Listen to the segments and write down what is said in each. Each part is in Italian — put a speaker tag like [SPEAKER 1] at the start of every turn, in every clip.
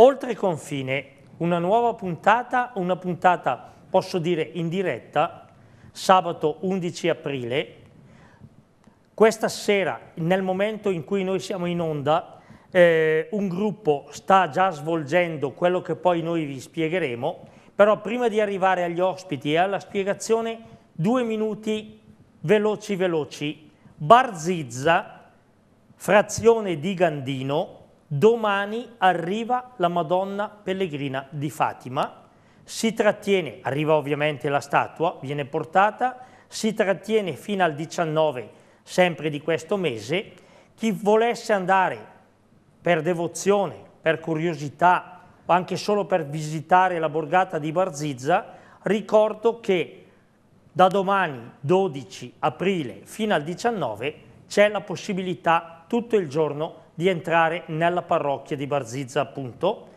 [SPEAKER 1] Oltre confine, una nuova puntata, una puntata posso dire in diretta, sabato 11 aprile. Questa sera, nel momento in cui noi siamo in onda, eh, un gruppo sta già svolgendo quello che poi noi vi spiegheremo, però prima di arrivare agli ospiti e alla spiegazione, due minuti veloci veloci. Barzizza, frazione di Gandino, domani arriva la Madonna Pellegrina di Fatima, si trattiene, arriva ovviamente la statua, viene portata, si trattiene fino al 19 sempre di questo mese, chi volesse andare per devozione, per curiosità o anche solo per visitare la borgata di Barzizza, ricordo che da domani 12 aprile fino al 19 c'è la possibilità tutto il giorno di di entrare nella parrocchia di Barzizza appunto,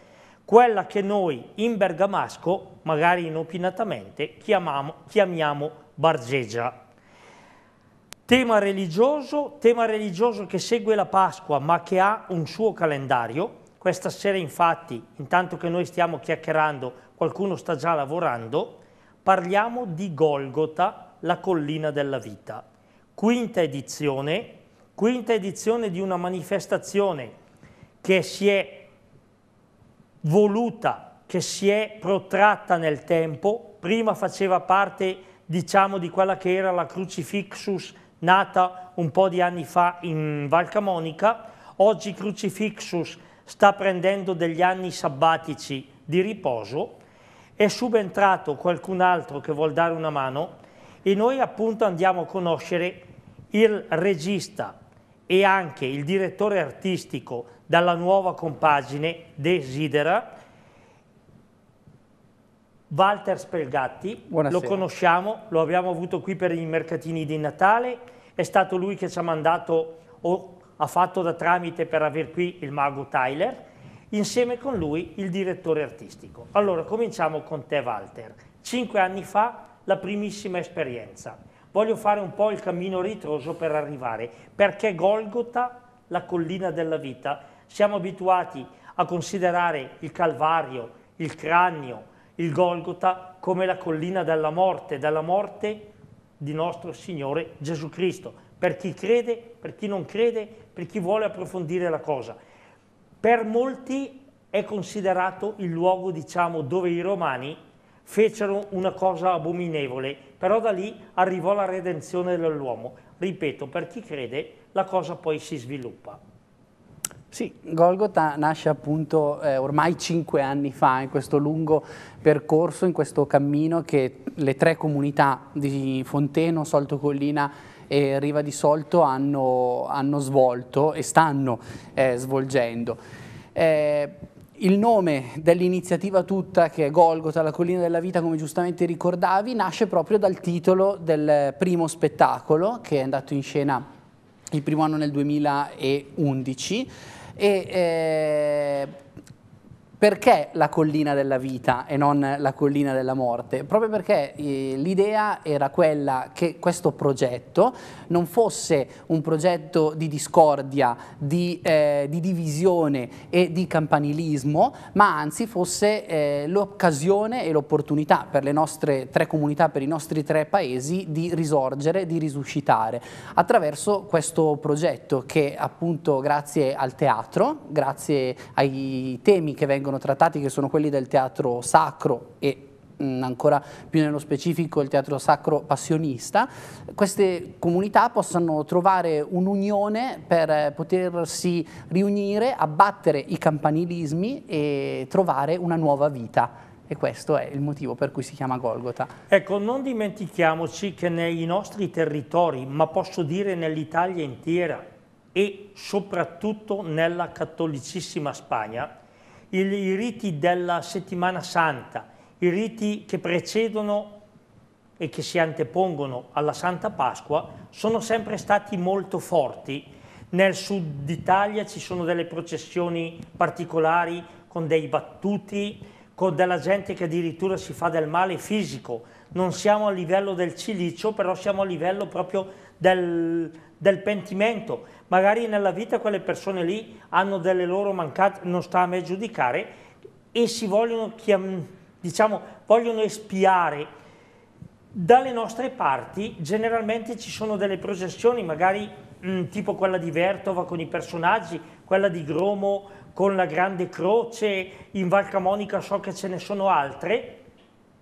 [SPEAKER 1] quella che noi in bergamasco, magari inopinatamente, chiamamo, chiamiamo Bargegia. Tema religioso, tema religioso che segue la Pasqua ma che ha un suo calendario. Questa sera infatti, intanto che noi stiamo chiacchierando, qualcuno sta già lavorando, parliamo di Golgota, la collina della vita. Quinta edizione, quinta edizione di una manifestazione che si è voluta, che si è protratta nel tempo, prima faceva parte diciamo di quella che era la Crucifixus nata un po' di anni fa in Valcamonica, oggi Crucifixus sta prendendo degli anni sabbatici di riposo, è subentrato qualcun altro che vuol dare una mano e noi appunto andiamo a conoscere il regista e anche il direttore artistico dalla nuova compagine Desidera, Walter Spelgatti, Buonasera. lo conosciamo, lo abbiamo avuto qui per i mercatini di Natale, è stato lui che ci ha mandato o ha fatto da tramite per aver qui il mago Tyler, insieme con lui il direttore artistico. Allora cominciamo con te Walter, cinque anni fa la primissima esperienza voglio fare un po' il cammino ritroso per arrivare, perché Golgota, la collina della vita, siamo abituati a considerare il Calvario, il cranio, il Golgota come la collina della morte, della morte di nostro Signore Gesù Cristo, per chi crede, per chi non crede, per chi vuole approfondire la cosa. Per molti è considerato il luogo, diciamo, dove i romani fecero una cosa abominevole, però da lì arrivò la redenzione dell'uomo. Ripeto, per chi crede la cosa poi si sviluppa.
[SPEAKER 2] Sì, Golgotha nasce appunto eh, ormai cinque anni fa in questo lungo percorso, in questo cammino che le tre comunità di Fonteno, Solto Collina e Riva di Solto hanno, hanno svolto e stanno eh, svolgendo. Eh, il nome dell'iniziativa tutta, che è Golgota, la collina della vita, come giustamente ricordavi, nasce proprio dal titolo del primo spettacolo che è andato in scena il primo anno nel 2011 e eh, perché la collina della vita e non la collina della morte? Proprio perché eh, l'idea era quella che questo progetto non fosse un progetto di discordia, di, eh, di divisione e di campanilismo, ma anzi fosse eh, l'occasione e l'opportunità per le nostre tre comunità, per i nostri tre paesi di risorgere, di risuscitare attraverso questo progetto che appunto grazie al teatro, grazie ai temi che vengono vengono trattati, che sono quelli del teatro sacro e mm, ancora più nello specifico il teatro sacro passionista, queste comunità possano trovare un'unione per potersi riunire, abbattere i campanilismi e trovare una nuova vita. E questo è il motivo per cui si chiama Golgota. Ecco,
[SPEAKER 1] non dimentichiamoci che nei nostri territori, ma posso dire nell'Italia intera e soprattutto nella cattolicissima Spagna, i riti della settimana santa, i riti che precedono e che si antepongono alla Santa Pasqua sono sempre stati molto forti. Nel sud d'Italia ci sono delle processioni particolari con dei battuti, con della gente che addirittura si fa del male fisico. Non siamo a livello del cilicio, però siamo a livello proprio del, del pentimento. Magari nella vita quelle persone lì hanno delle loro mancanze, non sta a me giudicare, e si vogliono, diciamo, vogliono espiare. Dalle nostre parti generalmente ci sono delle processioni, magari mh, mm, tipo quella di Vertova con i personaggi, quella di Gromo con la Grande Croce, in Val Camonica so che ce ne sono altre,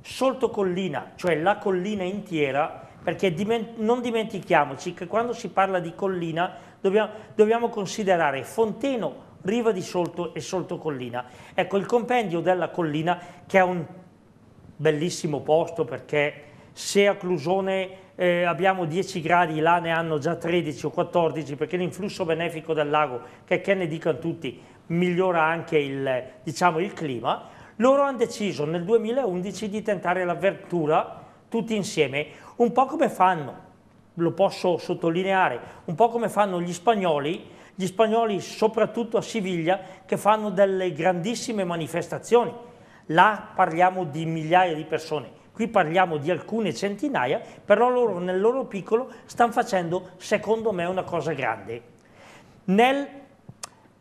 [SPEAKER 1] sotto Collina, cioè la collina intera, perché diment non dimentichiamoci che quando si parla di collina dobbiamo, dobbiamo considerare Fonteno, Riva di Solto e Solto Collina. Ecco, il compendio della collina, che è un bellissimo posto perché se a Clusone eh, abbiamo 10 gradi, là ne hanno già 13 o 14 perché l'influsso benefico del lago, che, che, ne dicono tutti, migliora anche il, diciamo, il clima, loro hanno deciso nel 2011 di tentare l'avventura tutti insieme, un po' come fanno, lo posso sottolineare, un po' come fanno gli spagnoli, gli spagnoli soprattutto a Siviglia che fanno delle grandissime manifestazioni. Là parliamo di migliaia di persone, qui parliamo di alcune centinaia, però loro nel loro piccolo stanno facendo secondo me una cosa grande. Nel,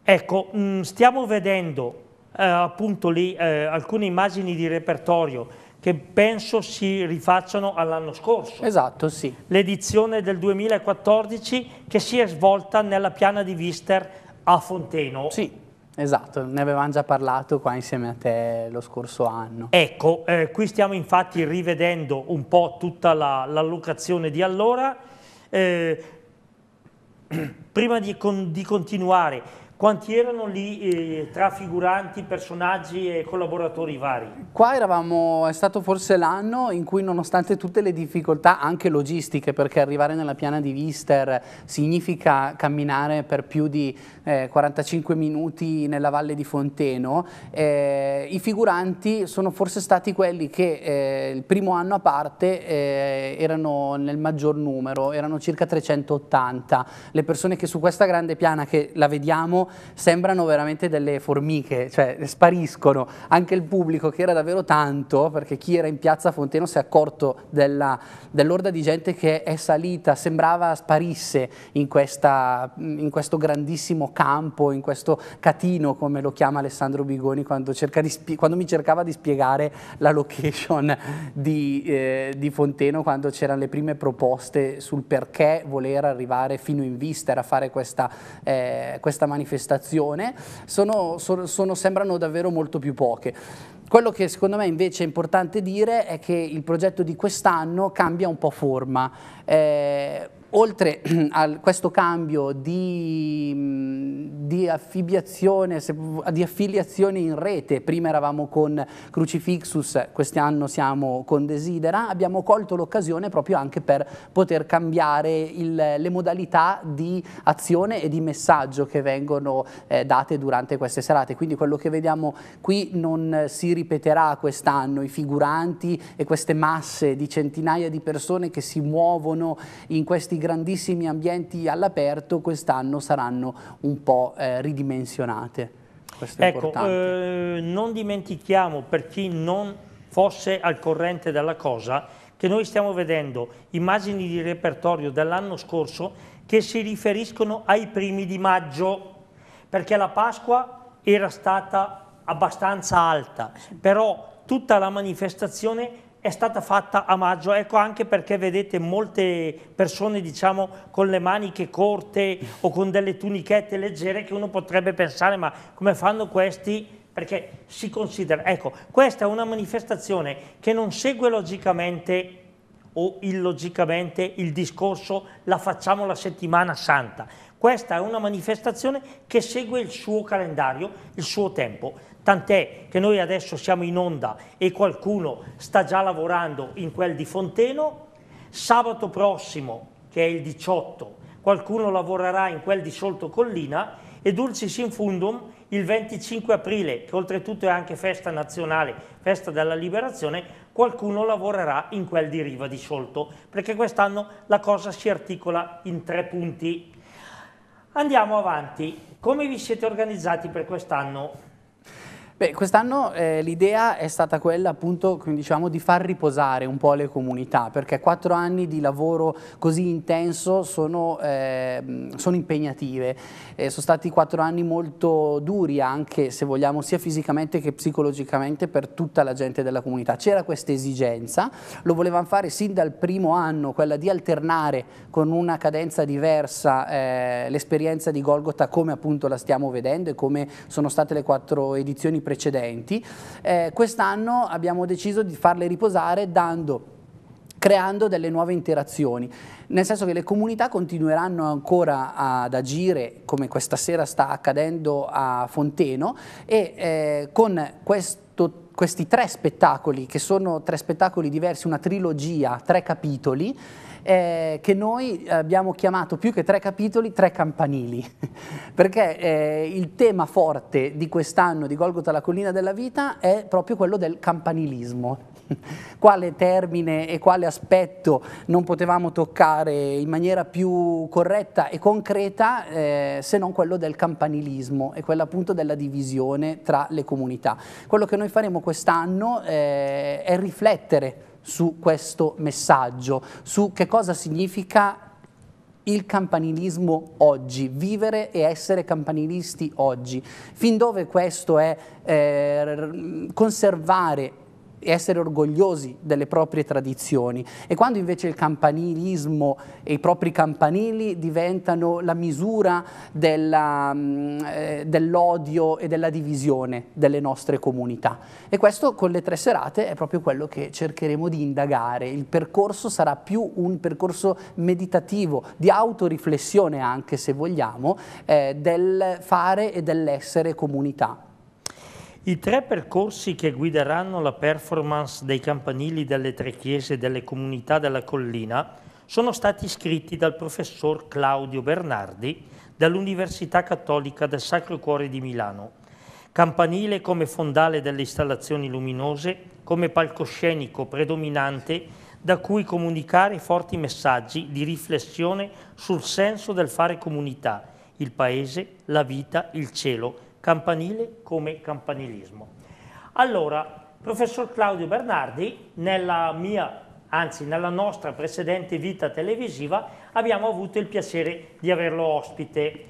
[SPEAKER 1] ecco, mm, stiamo vedendo eh, appunto lì eh, alcune immagini di repertorio che penso si rifacciano all'anno scorso. Esatto, sì. L'edizione del 2014 che si è svolta
[SPEAKER 2] nella piana di Vister a Fonteno. Sì. Esatto, ne avevamo già parlato qua insieme a te lo scorso anno. Ecco, eh, qui stiamo infatti rivedendo un
[SPEAKER 1] po' tutta l'allocazione la, di allora. Eh, prima di, con, di continuare, quanti erano lì eh, tra figuranti, personaggi e collaboratori vari?
[SPEAKER 2] Qua eravamo, è stato forse l'anno in cui nonostante tutte le difficoltà anche logistiche, perché arrivare nella piana di Vister significa camminare per più di eh, 45 minuti nella valle di Fonteno, eh, i figuranti sono forse stati quelli che eh, il primo anno a parte eh, erano nel maggior numero, erano circa 380 le persone che su questa grande piana che la vediamo sembrano veramente delle formiche, cioè spariscono. Anche il pubblico che era davvero tanto, perché chi era in piazza Fonteno si è accorto dell'orda dell di gente che è salita, sembrava sparisse in, questa, in questo grandissimo campo, in questo catino come lo chiama Alessandro Bigoni quando, di, quando mi cercava di spiegare la location di, eh, di Fonteno quando c'erano le prime proposte sul perché voler arrivare fino in Vista, a fare questa, eh, questa manifestazione manifestazione sono, sono, sono, sembrano davvero molto più poche. Quello che secondo me invece è importante dire è che il progetto di quest'anno cambia un po' forma. Eh, oltre a questo cambio di, mm, di, di, affiliazione in rete, prima eravamo con Crucifixus, quest'anno siamo con Desidera, abbiamo colto l'occasione proprio anche per poter cambiare il, le modalità di azione e di messaggio che vengono eh, date durante queste serate. Quindi quello che vediamo qui non si ripeterà quest'anno, i figuranti e queste masse di centinaia di persone che si muovono in questi grandi grandissimi ambienti all'aperto quest'anno saranno un po' eh, ridimensionate. Questo ecco,
[SPEAKER 1] eh, non dimentichiamo per chi non fosse al corrente della cosa che noi stiamo vedendo immagini di repertorio dell'anno scorso che si riferiscono ai primi di maggio perché la Pasqua era stata abbastanza alta, però tutta la manifestazione è stata fatta a maggio, ecco anche perché vedete molte persone diciamo con le maniche corte o con delle tunichette leggere che uno potrebbe pensare ma come fanno questi? Perché si considera, ecco, questa è una manifestazione che non segue logicamente o illogicamente il discorso la facciamo la settimana santa. Questa è una manifestazione che segue il suo calendario, il suo tempo tant'è che noi adesso siamo in onda e qualcuno sta già lavorando in quel di Fonteno, sabato prossimo, che è il 18, qualcuno lavorerà in quel di Solto Collina e Dulcis in Fundum il 25 aprile, che oltretutto è anche festa nazionale, festa della liberazione, qualcuno lavorerà in quel di Riva di Solto, perché quest'anno la cosa si articola in tre punti. Andiamo avanti. Come vi siete organizzati per quest'anno?
[SPEAKER 2] Beh, quest'anno eh, l'idea è stata quella appunto, diciamo, di far riposare un po' le comunità, perché quattro anni di lavoro così intenso sono, eh, sono impegnative, eh, sono stati quattro anni molto duri anche, se vogliamo, sia fisicamente che psicologicamente per tutta la gente della comunità. C'era questa esigenza, lo volevamo fare sin dal primo anno, quella di alternare con una cadenza diversa eh, l'esperienza di Golgotha come appunto la stiamo vedendo e come sono state le quattro edizioni precedenti, eh, quest'anno abbiamo deciso di farle riposare dando creando delle nuove interazioni, nel senso che le comunità continueranno ancora ad agire come questa sera sta accadendo a Fonteno e eh, con questo questi tre spettacoli, che sono tre spettacoli diversi, una trilogia, tre capitoli, eh, che noi abbiamo chiamato più che tre capitoli, tre campanili, perché eh, il tema forte di quest'anno di Golgotha la collina della vita è proprio quello del campanilismo. Quale termine e quale aspetto non potevamo toccare in maniera più corretta e concreta eh, se non quello del campanilismo e quello appunto della divisione tra le comunità. Quello che noi faremo quest'anno eh, è riflettere su questo messaggio, su che cosa significa il campanilismo oggi, vivere e essere campanilisti oggi, fin dove questo è eh, conservare e essere orgogliosi delle proprie tradizioni e quando invece il campanilismo e i propri campanili diventano la misura mm, eh, dell'odio e della divisione delle nostre comunità. E questo con le tre serate è proprio quello che cercheremo di indagare. Il percorso sarà più un percorso meditativo, di autoriflessione anche se vogliamo, eh, del fare e dell'essere comunità. I tre
[SPEAKER 1] percorsi che guideranno la performance dei campanili delle tre chiese e delle comunità della collina sono stati scritti dal professor Claudio Bernardi dall'Università Cattolica del Sacro Cuore di Milano. Campanile come fondale delle installazioni luminose, come palcoscenico predominante da cui comunicare forti messaggi di riflessione sul senso del fare comunità, il paese, la vita, il cielo campanile come campanilismo. Allora, professor Claudio Bernardi, nella mia, anzi nella nostra precedente vita televisiva, abbiamo avuto il piacere di averlo ospite.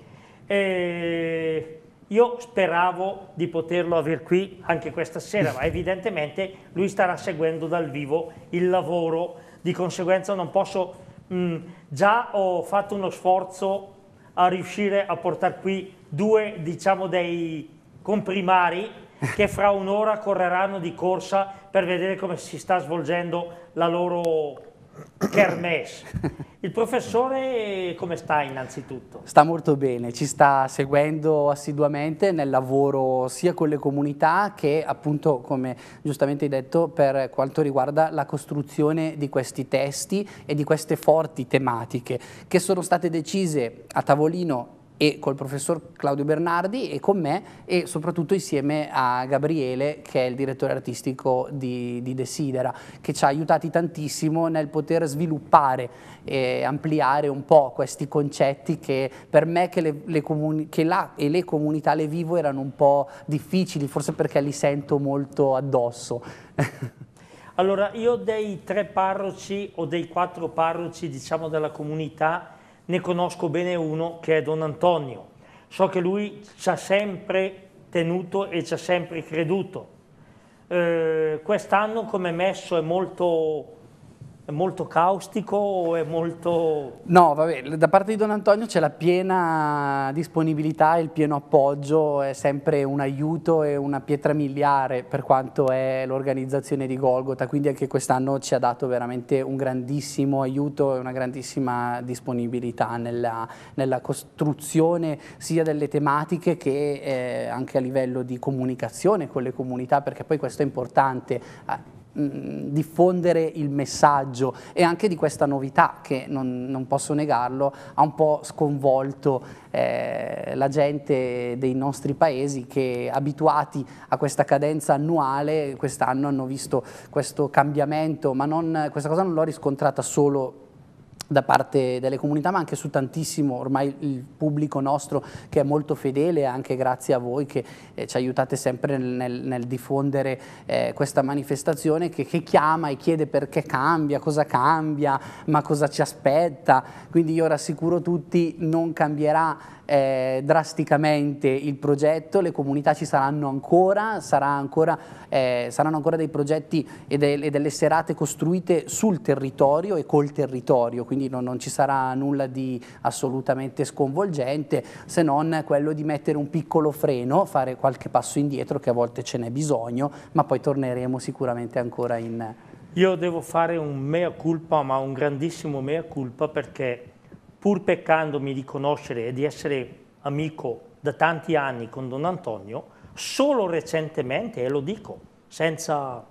[SPEAKER 1] Eh, io speravo di poterlo avere qui anche questa sera, ma evidentemente lui starà seguendo dal vivo il lavoro, di conseguenza non posso... Mh, mm, già ho fatto uno sforzo a riuscire a portare qui due diciamo dei comprimari che fra un'ora correranno di corsa per vedere come si sta svolgendo la loro kermesse. Il professore come sta innanzitutto?
[SPEAKER 2] Sta molto bene, ci sta seguendo assiduamente nel lavoro sia con le comunità che appunto come giustamente hai detto per quanto riguarda la costruzione di questi testi e di queste forti tematiche che sono state decise a tavolino e col professor Claudio Bernardi e con me e soprattutto insieme a Gabriele che è il direttore artistico di, di Desidera che ci ha aiutati tantissimo nel poter sviluppare e ampliare un po' questi concetti che per me che, le, le che la e le comunità le vivo erano un po' difficili forse perché li sento molto addosso.
[SPEAKER 1] allora io dei tre parroci o dei quattro parroci diciamo della comunità ne conosco bene uno che è Don Antonio. So che lui ci ha sempre tenuto e ci ha sempre creduto. Eh, Quest'anno come messo è molto è molto caustico o è molto...
[SPEAKER 2] No, vabbè, da parte di Don Antonio c'è la piena disponibilità e il pieno appoggio, è sempre un aiuto e una pietra miliare per quanto è l'organizzazione di Golgota, quindi anche quest'anno ci ha dato veramente un grandissimo aiuto e una grandissima disponibilità nella, nella costruzione sia delle tematiche che eh, anche a livello di comunicazione con le comunità, perché poi questo è importante ah, mh, diffondere il messaggio e anche di questa novità che non, non posso negarlo ha un po' sconvolto eh, la gente dei nostri paesi che abituati a questa cadenza annuale quest'anno hanno visto questo cambiamento ma non, questa cosa non l'ho riscontrata solo da parte delle comunità, ma anche su tantissimo ormai il pubblico nostro che è molto fedele, anche grazie a voi che eh, ci aiutate sempre nel, nel diffondere eh, questa manifestazione che, che, chiama e chiede perché cambia, cosa cambia, ma cosa ci aspetta. Quindi io rassicuro tutti, non cambierà eh, drasticamente il progetto, le comunità ci saranno ancora, sarà ancora eh, saranno ancora dei progetti e, de e, delle serate costruite sul territorio e col territorio, quindi non, non ci sarà nulla di assolutamente sconvolgente se non quello di mettere un piccolo freno, fare qualche passo indietro che a volte ce n'è bisogno, ma poi torneremo sicuramente ancora in...
[SPEAKER 1] Io devo fare un mea culpa, ma un grandissimo mea culpa perché pur peccandomi di conoscere e di essere amico da tanti anni con Don Antonio, solo recentemente, e lo dico senza...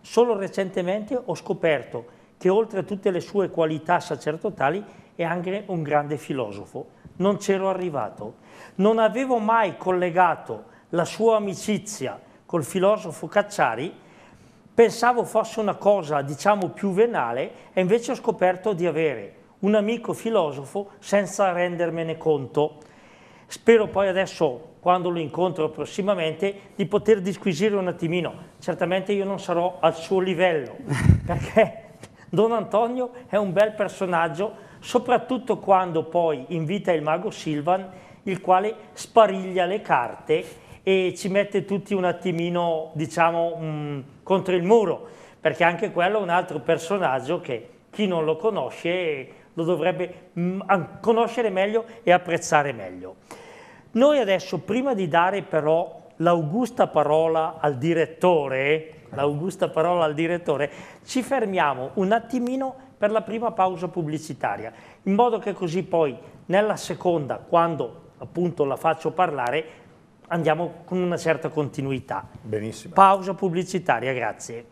[SPEAKER 1] solo recentemente ho scoperto che oltre a tutte le sue qualità sacerdotali è anche un grande filosofo. Non c'ero arrivato. Non avevo mai collegato la sua amicizia col filosofo Cacciari, pensavo fosse una cosa, diciamo, più venale, e invece ho scoperto di avere un amico filosofo senza rendermene conto. Spero poi adesso, quando lo incontro prossimamente, di poter disquisire un attimino. Certamente io non sarò al suo livello, perché Don Antonio è un bel personaggio, soprattutto quando poi invita il mago Silvan, il quale spariglia le carte e ci mette tutti un attimino, diciamo, mh, mm, contro il muro, perché anche quello è un altro personaggio che chi non lo conosce lo dovrebbe mm, conoscere meglio e apprezzare meglio. Noi adesso, prima di dare però l'augusta parola al direttore, l'augusta parola al direttore, ci fermiamo un attimino per la prima pausa pubblicitaria, in modo che così poi nella seconda, quando appunto la faccio parlare, andiamo con una certa continuità. Benissimo. Pausa pubblicitaria, grazie.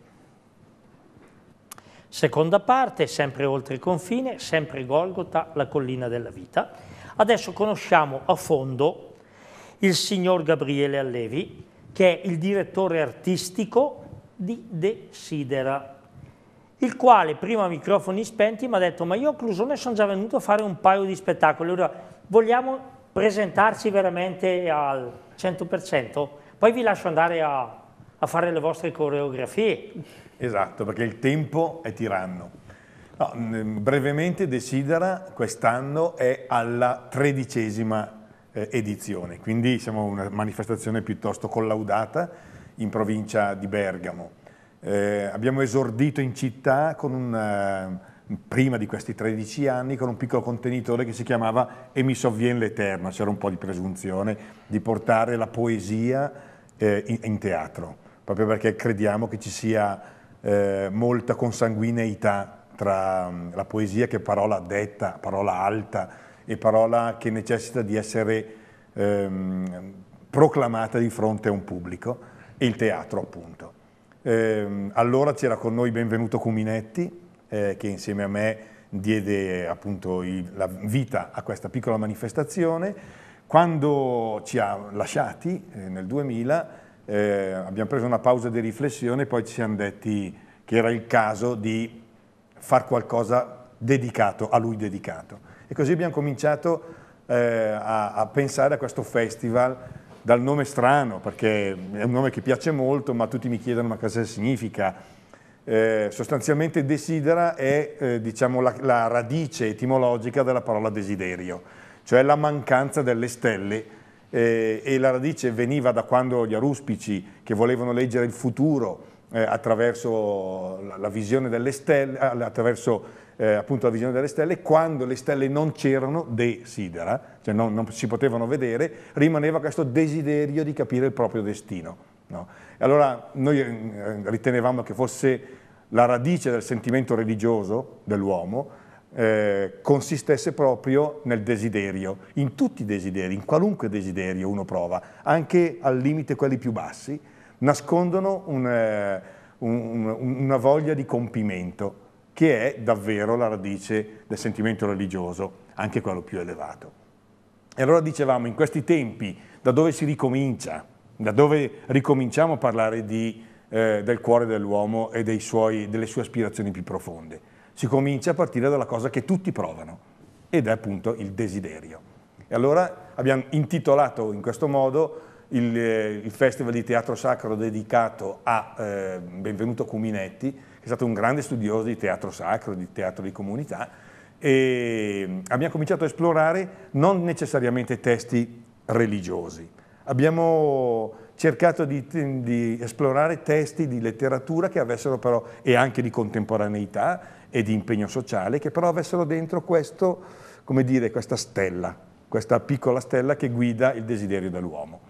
[SPEAKER 1] Seconda parte, sempre oltre il confine, sempre Golgota, la collina della vita. Adesso conosciamo a fondo il signor Gabriele Allevi, che è il direttore artistico di Desidera, il quale prima a microfoni spenti mi ha detto ma io a Clusone sono già venuto a fare un paio di spettacoli, ora vogliamo presentarci veramente al 100%? Poi vi lascio andare a,
[SPEAKER 3] a fare le vostre coreografie. Esatto, perché il tempo è tiranno. No, mm, brevemente Desidera quest'anno è alla tredicesima eh, edizione, quindi siamo una manifestazione piuttosto collaudata in provincia di Bergamo. Eh, abbiamo esordito in città un, eh, prima di questi 13 anni con un piccolo contenitore che si chiamava E mi sovvien l'Eterna, c'era un po' di presunzione di portare la poesia eh, in, in teatro, proprio perché crediamo che ci sia eh, molta consanguineità tra mm, la poesia che è parola detta, parola alta e parola che necessita di essere ehm, proclamata di fronte a un pubblico e il teatro appunto. Eh, allora c'era con noi benvenuto Cuminetti eh, che insieme a me diede appunto il, la vita a questa piccola manifestazione. Quando ci ha lasciati eh, nel 2000 eh, abbiamo preso una pausa di riflessione e poi ci siamo detti che era il caso di far qualcosa dedicato, a lui dedicato. E così abbiamo cominciato eh, a, a pensare a questo festival dal nome strano, perché è un nome che piace molto, ma tutti mi chiedono ma cosa significa. Eh, sostanzialmente desidera è eh, diciamo, la, la, radice etimologica della parola desiderio, cioè la mancanza delle stelle eh, e la radice veniva da quando gli aruspici che volevano leggere il futuro eh, attraverso la, la, visione delle stelle, eh, attraverso eh, appunto la visione delle stelle, quando le stelle non c'erano, desidera, cioè non, non, si potevano vedere, rimaneva questo desiderio di capire il proprio destino. No? Allora noi eh, ritenevamo che fosse la radice del sentimento religioso dell'uomo, eh, consistesse proprio nel desiderio, in tutti i desideri, in qualunque desiderio uno prova, anche al limite quelli più bassi, nascondono un, eh, un, una voglia di compimento che è davvero la radice del sentimento religioso, anche quello più elevato. E allora dicevamo, in questi tempi, da dove si ricomincia? Da dove ricominciamo a parlare di, eh, del cuore dell'uomo e suoi, delle sue aspirazioni più profonde? si comincia a partire dalla cosa che tutti provano, ed è appunto il desiderio. E allora abbiamo intitolato in questo modo il, eh, il Festival di Teatro Sacro dedicato a eh, Benvenuto Cuminetti, che è stato un grande studioso di teatro sacro, di teatro di comunità, e mm, abbiamo cominciato a esplorare non necessariamente testi religiosi, abbiamo cercato di, di esplorare testi di letteratura che avessero però, e anche di contemporaneità, e di impegno sociale, che però avessero dentro questo, dire, questa stella, questa piccola stella che guida il desiderio dell'uomo.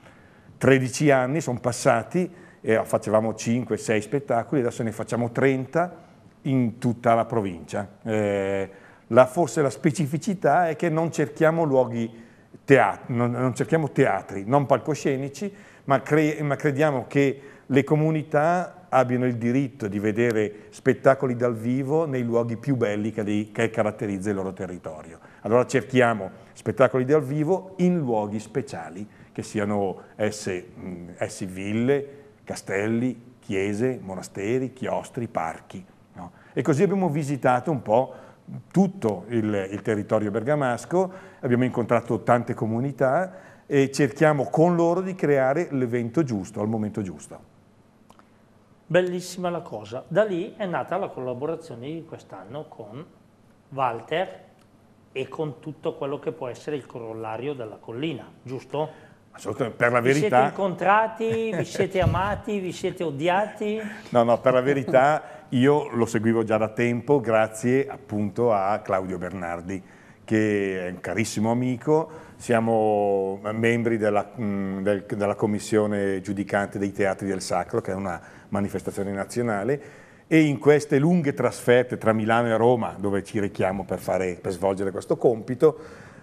[SPEAKER 3] 13 anni sono passati, eh, facevamo 5-6 spettacoli, adesso ne facciamo 30 in tutta la provincia. Eh, la, forse la specificità è che non cerchiamo luoghi teatri, non, non, cerchiamo teatri, non palcoscenici, ma, cre ma crediamo che le comunità abbiano il diritto di vedere spettacoli dal vivo nei luoghi più belli che, li, che caratterizza il loro territorio. Allora cerchiamo spettacoli dal vivo in luoghi speciali, che siano esse, mh, mm, essi ville, castelli, chiese, monasteri, chiostri, parchi. No? E così abbiamo visitato un po' tutto il, il territorio bergamasco, abbiamo incontrato tante comunità e cerchiamo con loro di creare l'evento giusto, al momento giusto.
[SPEAKER 1] Bellissima la cosa. Da lì è nata la collaborazione di quest'anno con Walter e con tutto quello che può essere il corollario della collina, giusto?
[SPEAKER 3] Per la verità... Vi siete
[SPEAKER 1] incontrati, vi siete amati, vi siete odiati?
[SPEAKER 3] No, no, per la verità io lo seguivo già da tempo grazie appunto a Claudio Bernardi che è un carissimo amico, siamo membri della, mm, della commissione giudicante dei teatri del Sacro, che è una manifestazione nazionale, e in queste lunghe trasferte tra Milano e Roma, dove ci richiamo per, fare, per svolgere questo compito,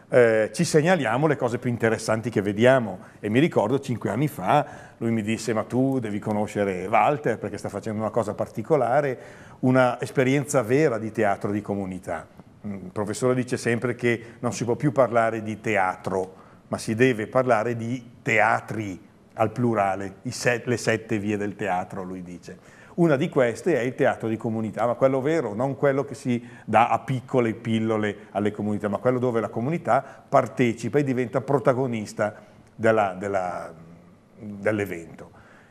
[SPEAKER 3] eh, ci segnaliamo le cose più interessanti che vediamo. E mi ricordo cinque anni fa lui mi disse: Ma tu devi conoscere Walter perché sta facendo una cosa particolare, una esperienza vera di teatro di comunità. Mm, il professore dice sempre che non si può più parlare di teatro, ma si deve parlare di teatri al plurale, set, le sette vie del teatro, lui dice. Una di queste è il teatro di comunità, ma quello vero, non quello che si dà a piccole pillole alle comunità, ma quello dove la comunità partecipa e diventa protagonista dell'evento. Dell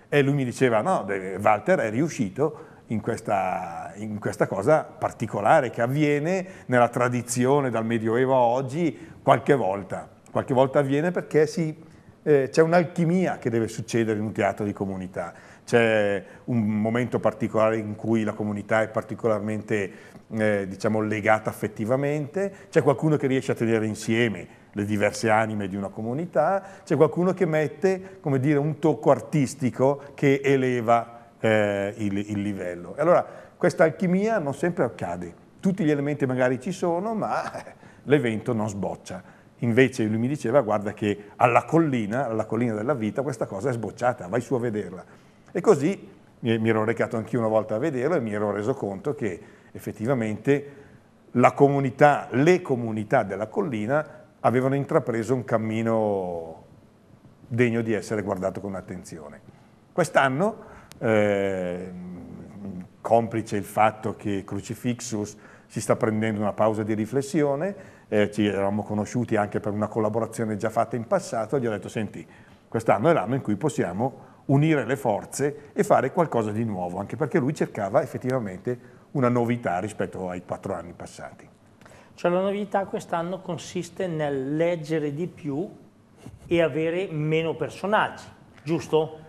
[SPEAKER 3] e lui mi diceva, no, Walter è riuscito in questa, in questa, cosa particolare che avviene nella tradizione dal Medioevo a oggi qualche volta. Qualche volta avviene perché eh, c'è un'alchimia che deve succedere in un teatro di comunità, c'è un momento particolare in cui la comunità è particolarmente eh, diciamo, legata affettivamente, c'è qualcuno che riesce a tenere insieme le diverse anime di una comunità, c'è qualcuno che mette dire, un tocco artistico che eleva eh, il, il, livello. Allora, questa alchimia non sempre accade, tutti gli elementi magari ci sono, ma eh, l'evento non sboccia. Invece lui mi diceva, guarda che alla collina, alla collina della vita, questa cosa è sbocciata, vai su a vederla. E così mi ero recato anche una volta a vederlo e mi ero reso conto che effettivamente la comunità, le comunità della collina avevano intrapreso un cammino degno di essere guardato con attenzione. Quest'anno Ehm, complice il fatto che Crucifixus si sta prendendo una pausa di riflessione, eh, ci eravamo conosciuti anche per una collaborazione già fatta in passato, gli ho detto senti, quest'anno è l'anno in cui possiamo unire le forze e fare qualcosa di nuovo, anche perché lui cercava effettivamente una novità rispetto ai quattro anni passati.
[SPEAKER 1] Cioè la novità quest'anno consiste nel leggere di più e avere meno personaggi, giusto?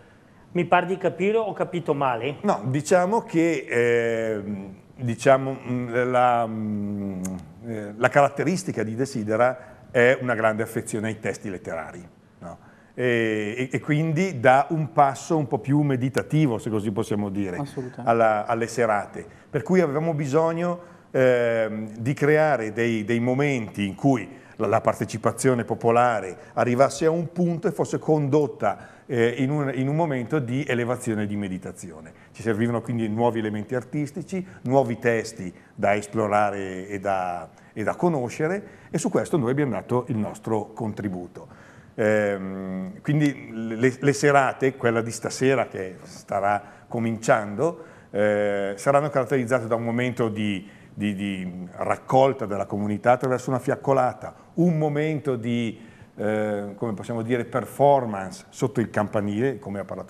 [SPEAKER 1] Mi pare di capire o ho capito male?
[SPEAKER 3] No, diciamo che ehm, diciamo, mm, mm, eh, diciamo, la, la, caratteristica di Desidera è una grande affezione ai testi letterari. E, e, quindi dà un passo un po' più meditativo, se così possiamo dire, alla, alle serate. Per cui avevamo bisogno eh, di creare dei, dei momenti in cui la, la partecipazione popolare arrivasse a un punto e fosse condotta eh, in, un, in, un, momento di elevazione e di meditazione. Ci servivano quindi nuovi elementi artistici, nuovi testi da esplorare e da, e da conoscere e su questo noi abbiamo dato il nostro contributo. Ehm, quindi le, le, serate, quella di stasera che starà cominciando, eh, saranno caratterizzate da un momento di di, di, raccolta della comunità attraverso una fiaccolata, un momento di eh, come possiamo dire, performance sotto il campanile,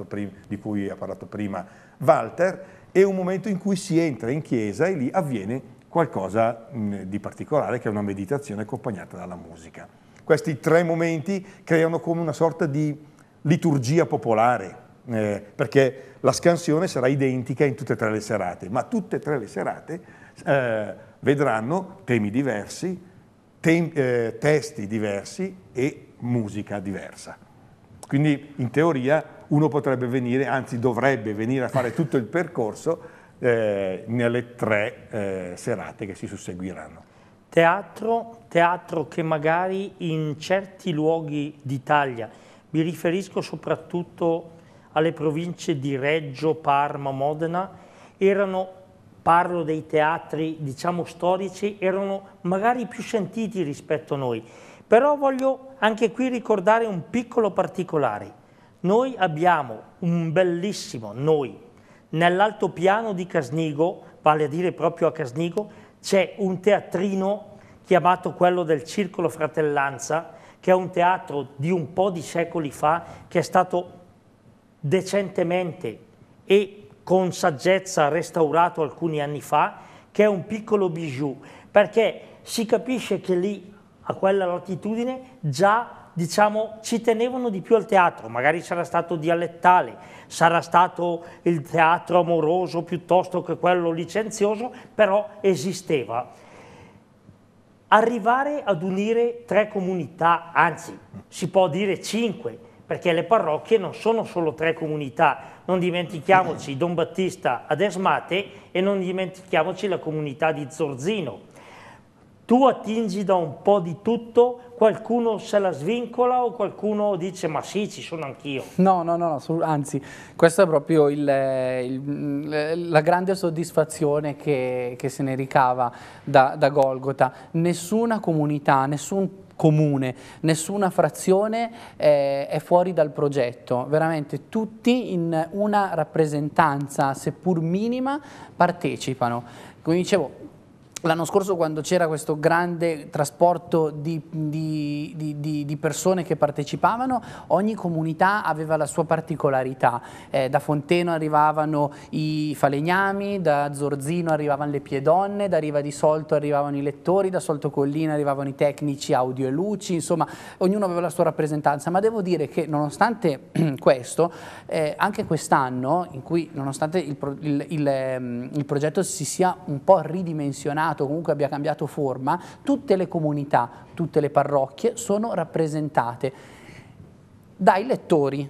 [SPEAKER 3] prima, di cui ha parlato prima Walter, e un momento in cui si entra in chiesa e lì avviene qualcosa mh, mm, di particolare, che è una meditazione accompagnata dalla musica. Questi tre momenti creano come una sorta di liturgia popolare, eh, perché la scansione sarà identica in tutte e tre le serate, ma tutte e tre le serate eh, vedranno temi diversi, eh, testi diversi e musica diversa. Quindi in teoria uno potrebbe venire, anzi dovrebbe venire a fare tutto il percorso eh, nelle tre eh, serate che si susseguiranno. Teatro, teatro che magari in certi luoghi
[SPEAKER 1] d'Italia, mi riferisco soprattutto alle province di Reggio, Parma, Modena, erano parlo dei teatri diciamo storici, erano magari più sentiti rispetto a noi. Però voglio anche qui ricordare un piccolo particolare. Noi abbiamo un bellissimo, noi, nell'altopiano di Casnigo, vale a dire proprio a Casnigo, c'è un teatrino chiamato quello del Circolo Fratellanza, che è un teatro di un po' di secoli fa, che è stato decentemente e con saggezza restaurato alcuni anni fa, che è un piccolo bijou, perché si capisce che lì, a quella latitudine, già diciamo, ci tenevano di più al teatro, magari sarà stato dialettale, sarà stato il teatro amoroso piuttosto che quello licenzioso, però esisteva. Arrivare ad unire tre comunità, anzi si può dire cinque, perché le parrocchie non sono solo tre comunità, non dimentichiamoci Don Battista ad Esmate e non dimentichiamoci la comunità di Zorzino. Tu attingi da un po' di tutto, qualcuno se la svincola o qualcuno dice ma sì ci sono anch'io?
[SPEAKER 2] No, no, no, no, anzi questa è proprio il, eh, il, mm, la grande soddisfazione che, che, se ne ricava da, da Golgota. Nessuna comunità, nessun comune, nessuna frazione eh, è fuori dal progetto, veramente tutti in una rappresentanza, seppur minima, partecipano. Come dicevo, L'anno scorso quando c'era questo grande trasporto di, di, di, di, persone che partecipavano, ogni comunità aveva la sua particolarità. Eh, da Fonteno arrivavano i falegnami, da Zorzino arrivavano le piedonne, da Riva di Solto arrivavano i lettori, da Solto Collina arrivavano i tecnici audio e luci, insomma ognuno aveva la sua rappresentanza. Ma devo dire che nonostante questo, eh, anche quest'anno, in cui nonostante il, pro, il, il, ehm, il progetto si sia un po' ridimensionato, cambiato, comunque abbia cambiato forma, tutte le comunità, tutte le parrocchie sono rappresentate dai lettori,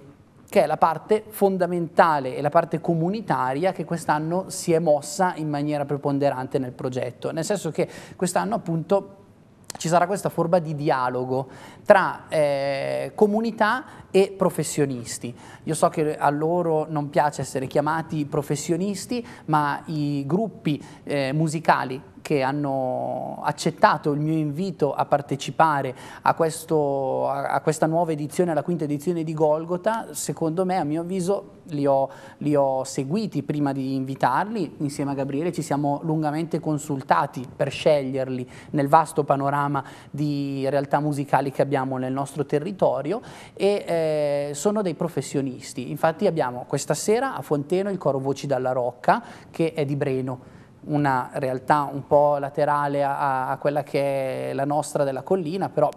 [SPEAKER 2] che è la parte fondamentale e la parte comunitaria che quest'anno si è mossa in maniera preponderante nel progetto, nel senso che quest'anno appunto ci sarà questa forma di dialogo tra eh, comunità e professionisti. Io so che a loro non piace essere chiamati professionisti, ma i gruppi eh, musicali che hanno accettato il mio invito a partecipare a, questo, a, questa nuova edizione, alla quinta edizione di Golgota, secondo me, a mio avviso, li ho, li ho seguiti prima di invitarli. Insieme a Gabriele ci siamo lungamente consultati per sceglierli nel vasto panorama di realtà musicali che abbiamo nel nostro territorio e eh, eh, sono dei professionisti. Infatti abbiamo questa sera a Fonteno il coro Voci dalla Rocca, che è di Breno, una realtà un po' laterale a, a quella che è la nostra della collina, però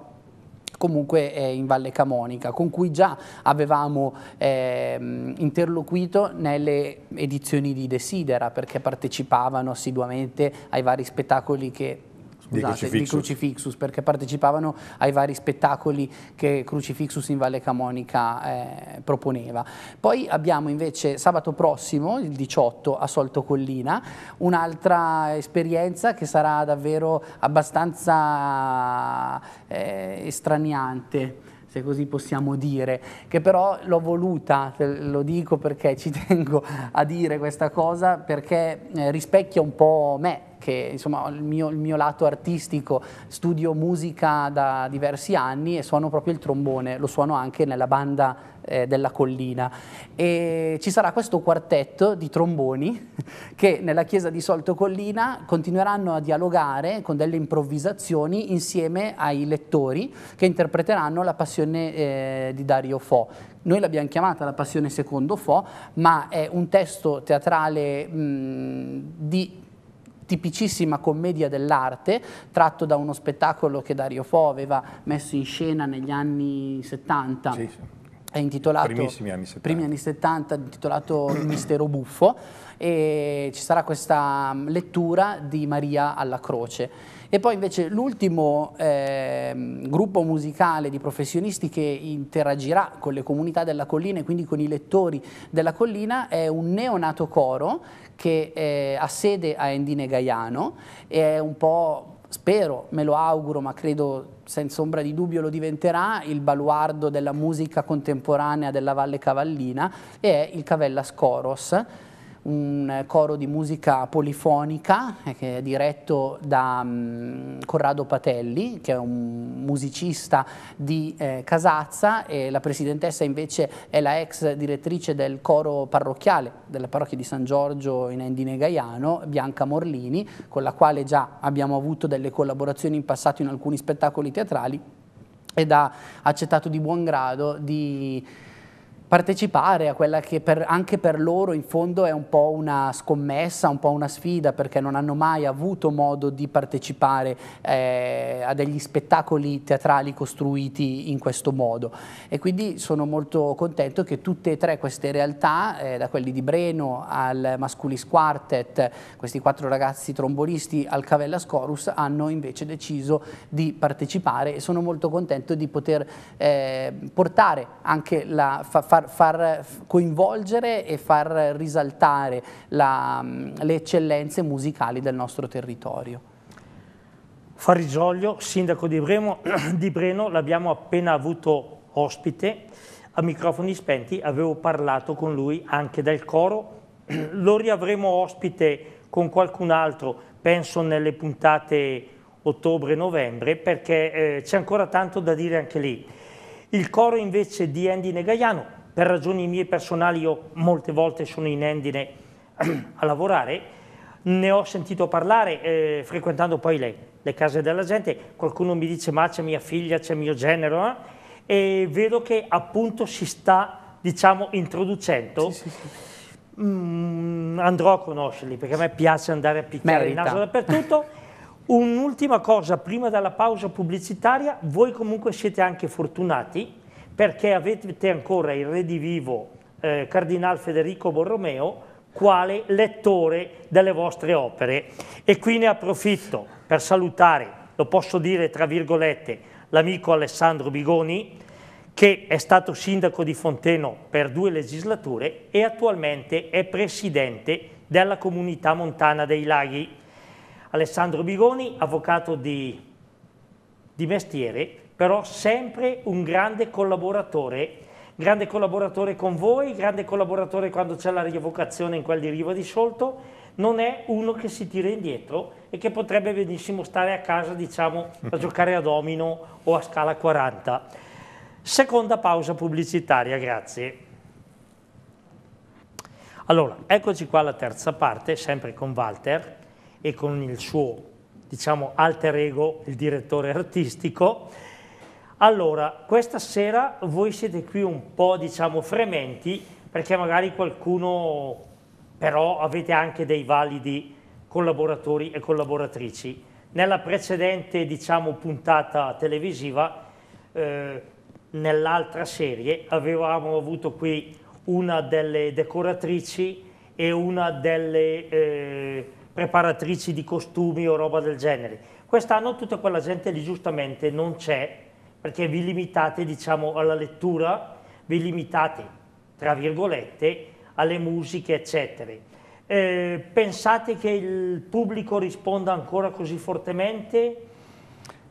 [SPEAKER 2] comunque è in Valle Camonica, con cui già avevamo eh, interloquito nelle edizioni di Desidera, perché partecipavano assiduamente ai vari spettacoli che scusate, esatto, crucifixus. di Crucifixus, perché partecipavano ai vari spettacoli che Crucifixus in Valle Camonica eh, proponeva. Poi abbiamo invece sabato prossimo, il 18, a Solto Collina, un'altra esperienza che sarà davvero abbastanza eh, estraniante se così possiamo dire, che però l'ho voluta, lo dico perché ci tengo a dire questa cosa, perché eh, rispecchia un po' me, che insomma il mio, il mio lato artistico, studio musica da diversi anni e suono proprio il trombone, lo suono anche nella banda eh, della collina. E ci sarà questo quartetto di tromboni che nella chiesa di Solto Collina continueranno a dialogare con delle improvvisazioni insieme ai lettori che interpreteranno la passione eh, di Dario Fo. Noi l'abbiamo chiamata la passione secondo Fo, ma è un testo teatrale mh, di tipicissima commedia dell'arte, tratto da uno spettacolo che Dario Fo aveva messo in scena negli anni 70. Sì, sì è intitolato Primissimi anni 70, primi anni 70 intitolato Il mistero buffo e ci sarà questa mm, lettura di Maria alla croce. E poi invece l'ultimo eh, gruppo musicale di professionisti che interagirà con le comunità della collina e quindi con i lettori della collina è un neonato coro che eh, ha sede a Endine Gaiano e è un po', spero, me lo auguro, ma credo senza ombra di dubbio lo diventerà, il baluardo della musica contemporanea della Valle Cavallina e è il Cavella Scoros un coro di musica polifonica eh, che è diretto da mm, Corrado Patelli, che è un musicista di eh, Casazza e la presidentessa invece è la ex direttrice del coro parrocchiale della parrocchia di San Giorgio in Endine Gaiano, Bianca Morlini, con la quale già abbiamo avuto delle collaborazioni in passato in alcuni spettacoli teatrali ed ha accettato di buon grado di partecipare a quella che per, anche per loro in fondo è un po' una scommessa, un po' una sfida perché non hanno mai avuto modo di partecipare eh, a degli spettacoli teatrali costruiti in questo modo e quindi sono molto contento che tutte e tre queste realtà, eh, da quelli di Breno al Masculis Quartet, questi quattro ragazzi trombolisti al Cavellas Chorus hanno invece deciso di partecipare e sono molto contento di poter eh, portare anche la, fa, far, far coinvolgere e far risaltare la, le eccellenze musicali del nostro territorio. Farisoglio, sindaco di Breno, di Breno l'abbiamo appena avuto
[SPEAKER 1] ospite, a microfoni spenti avevo parlato con lui anche del coro, lo riavremo ospite con qualcun altro, penso nelle puntate ottobre-novembre, perché eh, c'è ancora tanto da dire anche lì. Il coro invece di Andy Negaiano per ragioni mie personali io molte volte sono in Endine a lavorare, ne ho sentito parlare eh, frequentando poi le, le, case della gente, qualcuno mi dice ma c'è mia figlia, c'è mio genero, eh? e vedo che appunto si sta diciamo introducendo. Sì, sì, sì. Mm, andrò a conoscerli perché a me piace andare a picchiare Merita. il naso dappertutto. Un'ultima cosa, prima della pausa pubblicitaria, voi comunque siete anche fortunati perché avete ancora il redivivo eh, Cardinal Federico Borromeo quale lettore delle vostre opere. E qui ne approfitto per salutare, lo posso dire tra virgolette, l'amico Alessandro Bigoni, che è stato sindaco di Fonteno per due legislature e attualmente è presidente della comunità montana dei laghi. Alessandro Bigoni, avvocato di, di mestiere, però sempre un grande collaboratore, grande collaboratore con voi, grande collaboratore quando c'è la rievocazione in quel di Riva di Solto, non è uno che si tira indietro e che potrebbe benissimo stare a casa, diciamo, a giocare a domino o a scala 40. Seconda pausa pubblicitaria, grazie. Allora, eccoci qua alla terza parte, sempre con Walter e con il suo, diciamo, alter ego, il direttore artistico allora, questa sera voi siete qui un po', diciamo, frementi, perché magari qualcuno, però avete anche dei validi collaboratori e collaboratrici. Nella precedente, diciamo, puntata televisiva, eh, nell'altra serie, avevamo avuto qui una delle decoratrici e una delle eh, preparatrici di costumi o roba del genere. Quest'anno tutta quella gente lì giustamente non c'è, perché vi limitate diciamo, alla lettura, vi limitate, tra virgolette, alle musiche, eccetera. Eh, pensate che il pubblico risponda ancora così fortemente?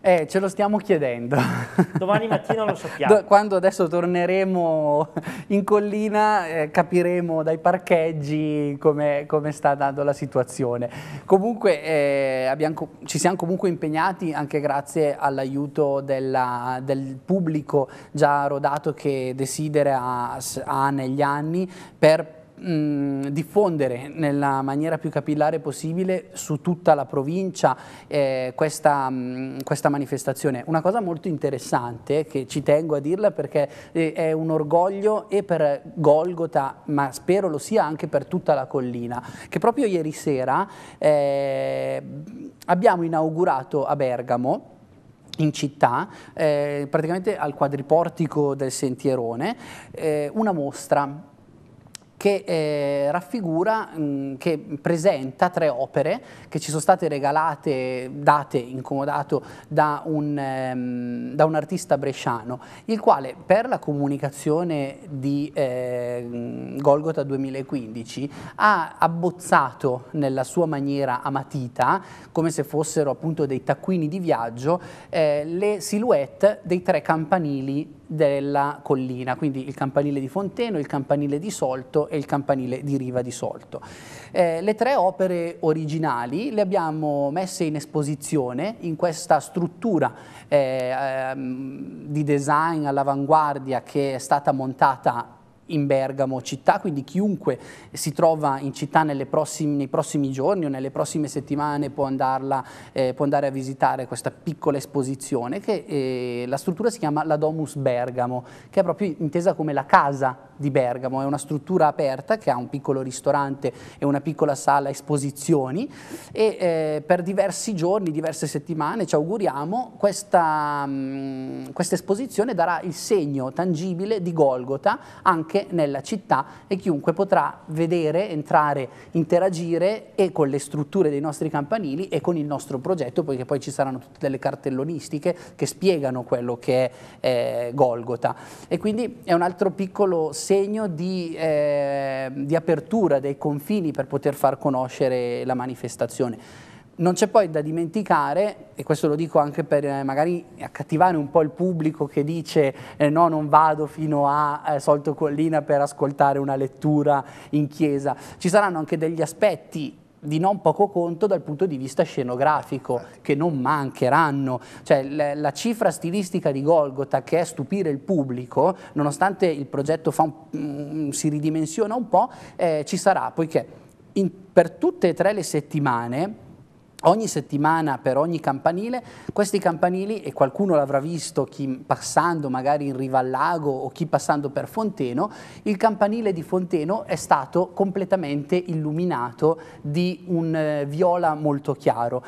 [SPEAKER 2] Eh, ce lo stiamo chiedendo. Domani mattina lo sappiamo. Quando adesso torneremo in collina eh, capiremo dai parcheggi come, come, sta andando la situazione. Comunque eh, abbiamo, ci siamo comunque impegnati anche grazie all'aiuto del pubblico già rodato che desidera ha negli anni per mh, mm, diffondere nella maniera più capillare possibile su tutta la provincia eh, questa, mh, mm, questa, manifestazione. Una cosa molto interessante che ci tengo a dirla perché eh, è un orgoglio e per Golgota, ma spero lo sia anche per tutta la collina, che proprio ieri sera eh, abbiamo inaugurato a Bergamo in città, eh, praticamente al quadriportico del Sentierone, eh, una mostra che eh, raffigura, mh, mm, che presenta tre opere che ci sono state regalate, date, incomodato da un, ehm, da un artista bresciano, il quale per la comunicazione di eh, Golgota 2015 ha abbozzato nella sua maniera amatita, come se fossero appunto dei taccuini di viaggio, eh, le silhouette dei tre campanili della collina, quindi il campanile di Fonteno, il campanile di Solto e il campanile di Riva di Solto. Eh, le tre opere originali le abbiamo messe in esposizione in questa struttura eh, ehm, di design all'avanguardia che è stata montata in Bergamo città, quindi chiunque si trova in città prossimi, nei prossimi giorni o nelle prossime settimane può, andarla, eh, può, andare a visitare questa piccola esposizione che eh, la struttura si chiama la Domus Bergamo, che è proprio intesa come la casa di Bergamo, è una struttura aperta che ha un piccolo ristorante e una piccola sala esposizioni e eh, per diversi giorni, diverse settimane, ci auguriamo, questa, mh, mm, questa esposizione darà il segno tangibile di Golgota anche anche nella città e chiunque potrà vedere, entrare, interagire e con le strutture dei nostri campanili e con il nostro progetto, poiché poi ci saranno tutte delle cartellonistiche che spiegano quello che è eh, Golgota. E quindi è un altro piccolo segno di, eh, di apertura dei confini per poter far conoscere la manifestazione. Non c'è poi da dimenticare, e questo lo dico anche per eh, magari accattivare un po' il pubblico che dice eh, no, non vado fino a eh, Solto Collina per ascoltare una lettura in chiesa, ci saranno anche degli aspetti di non poco conto dal punto di vista scenografico, certo. che non mancheranno. Cioè, la cifra stilistica di Golgota che è stupire il pubblico, nonostante il progetto un, mm, si ridimensiona un po', eh, ci sarà, poiché in, per tutte e tre le settimane Ogni settimana per ogni campanile, questi campanili, e qualcuno l'avrà visto chi passando magari in riva al lago o chi passando per Fonteno, il campanile di Fonteno è stato completamente illuminato di un eh, viola molto chiaro.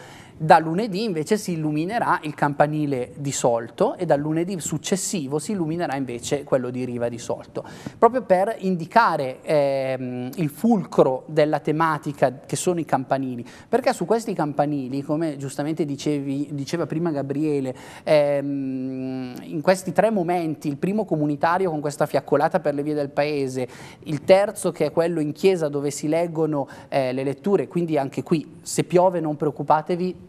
[SPEAKER 2] Da lunedì invece si illuminerà il campanile di Solto e dal lunedì successivo si illuminerà invece quello di Riva di Solto, proprio per indicare ehm, il fulcro della tematica che sono i campanili, perché su questi campanili, come giustamente dicevi, diceva prima Gabriele, ehm, in questi tre momenti, il primo comunitario con questa fiaccolata per le vie del paese, il terzo che è quello in chiesa dove si leggono eh, le letture, quindi anche qui se piove non preoccupatevi,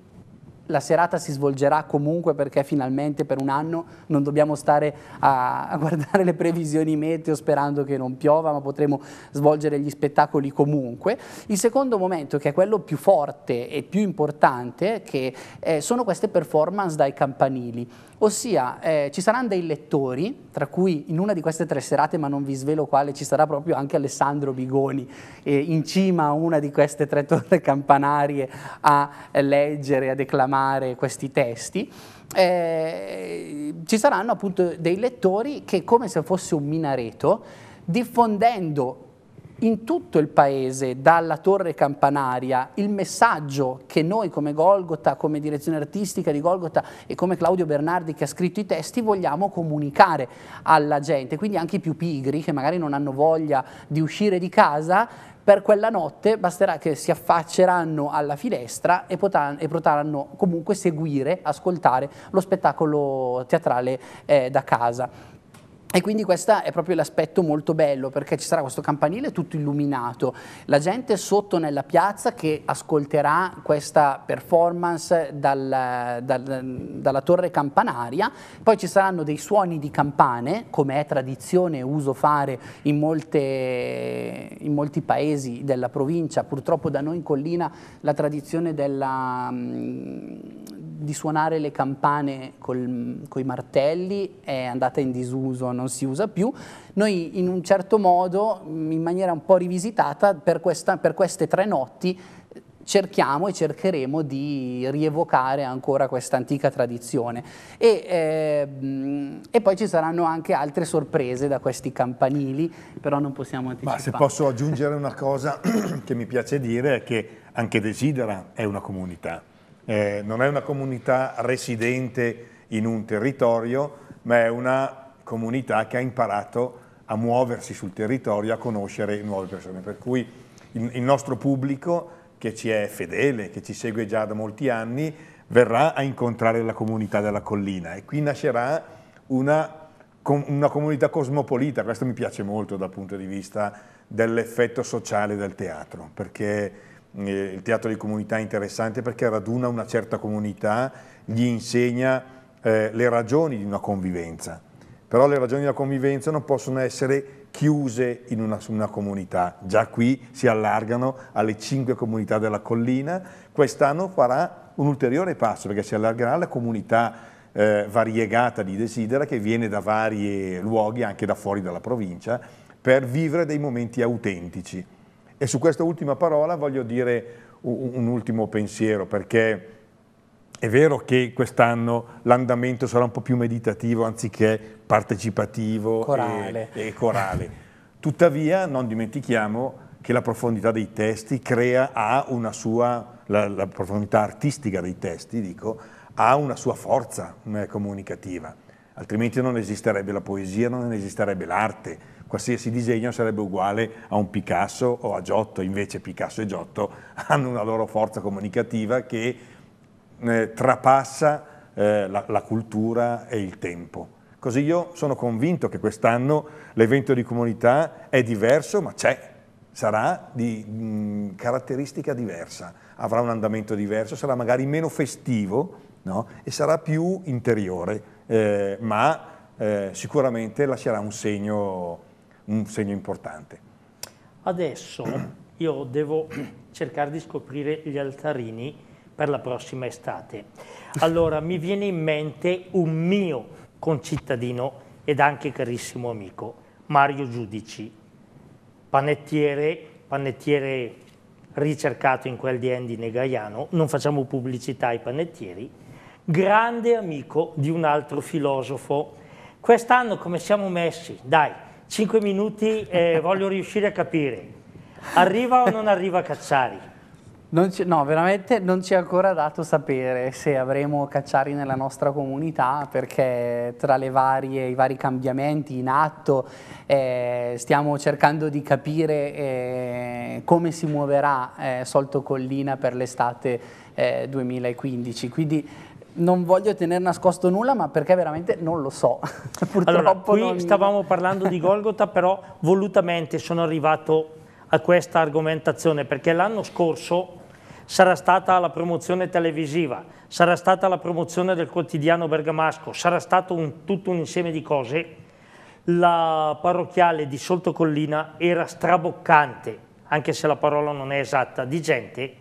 [SPEAKER 2] la serata si svolgerà comunque perché finalmente per un anno non dobbiamo stare a, a guardare le previsioni meteo sperando che non piova, ma potremo svolgere gli spettacoli comunque. Il secondo momento, che è quello più forte e più importante, che, eh, sono queste performance dai campanili ossia eh, ci saranno dei lettori, tra cui in una di queste tre serate, ma non vi svelo quale, ci sarà proprio anche Alessandro Bigoni, eh, in cima a una di queste tre torre campanarie a leggere, a declamare questi testi. Eh, ci saranno appunto dei lettori che come se fosse un minareto, diffondendo in tutto il paese, dalla torre campanaria, il messaggio che noi come Golgota, come direzione artistica di Golgota e come Claudio Bernardi che ha scritto i testi vogliamo comunicare alla gente, quindi anche i più pigri che magari non hanno voglia di uscire di casa, per quella notte basterà che si affacceranno alla finestra e, e potranno comunque seguire, ascoltare lo spettacolo teatrale eh, da casa. E quindi questo è proprio l'aspetto molto bello perché ci sarà questo campanile tutto illuminato, la gente sotto nella piazza che ascolterà questa performance dal, dal, dalla torre campanaria, poi ci saranno dei suoni di campane come è tradizione e uso fare in, molte, in, molti paesi della provincia, purtroppo da noi in collina la tradizione della, mm, di suonare le campane col, coi martelli è andata in disuso non si usa più, noi in un certo modo, in maniera un po' rivisitata, per, questa, per queste tre notti cerchiamo e cercheremo di rievocare ancora questa antica tradizione. E, eh, e, poi ci saranno anche altre sorprese da questi campanili, però non possiamo anticipare. Ma se posso
[SPEAKER 3] aggiungere una cosa che mi piace dire è che anche Desidera è una comunità. Eh, non è una comunità residente in un territorio, ma è una comunità che ha imparato a muoversi sul territorio, a conoscere nuove persone. Per cui il, nostro pubblico, che ci è fedele, che ci segue già da molti anni, verrà a incontrare la comunità della collina e qui nascerà una, una comunità cosmopolita. Questo mi piace molto dal punto di vista dell'effetto sociale del teatro, perché eh, il teatro di comunità è interessante perché raduna una certa comunità, gli insegna eh, le ragioni di una convivenza però le ragioni della convivenza non possono essere chiuse in una, una comunità. Già qui si allargano alle cinque comunità della collina, quest'anno farà un ulteriore passo perché si allargerà la comunità eh, variegata di Desidera che viene da vari luoghi, anche da fuori dalla provincia, per vivere dei momenti autentici. E su questa ultima parola voglio dire un, un ultimo pensiero perché è vero che quest'anno l'andamento sarà un po' più meditativo anziché partecipativo corale. E, e corale. Tuttavia non dimentichiamo che la profondità dei testi crea, ha una sua, la, la profondità artistica dei testi, dico, ha una sua forza eh, comunicativa, altrimenti non esisterebbe la poesia, non esisterebbe l'arte, qualsiasi disegno sarebbe uguale a un Picasso o a Giotto, invece Picasso e Giotto hanno una loro forza comunicativa che eh, trapassa eh, la, la cultura e il tempo. Così io sono convinto che quest'anno l'evento di comunità è diverso, ma c'è, sarà di mh, mm, caratteristica diversa, avrà un andamento diverso, sarà magari meno festivo no? e sarà più interiore, eh, ma eh, sicuramente lascerà un segno, un segno importante.
[SPEAKER 1] Adesso io devo cercare di scoprire gli altarini per la prossima estate. Allora mi viene in mente un mio concittadino ed anche carissimo amico, Mario Giudici, panettiere, panettiere ricercato in quel di Andy Negaiano, non facciamo pubblicità ai panettieri, grande amico di un altro filosofo. Quest'anno come siamo messi? Dai, 5 minuti eh, voglio riuscire a capire. Arriva o non arriva Cacciari?
[SPEAKER 2] no, veramente non ci è ancora dato sapere se avremo cacciari nella nostra comunità perché tra varie, i vari cambiamenti in atto eh, stiamo cercando di capire eh, come si muoverà eh, Solto Collina per l'estate 2015. Eh, Quindi non voglio tenere nascosto nulla, ma perché veramente non lo so. allora, qui non... stavamo
[SPEAKER 1] parlando di Golgota, però volutamente sono arrivato a questa argomentazione perché l'anno scorso sarà stata la promozione televisiva, sarà stata la promozione del quotidiano bergamasco, sarà stato un, tutto un insieme di cose, la parrocchiale di Soltocollina era straboccante, anche se la parola non è esatta, di gente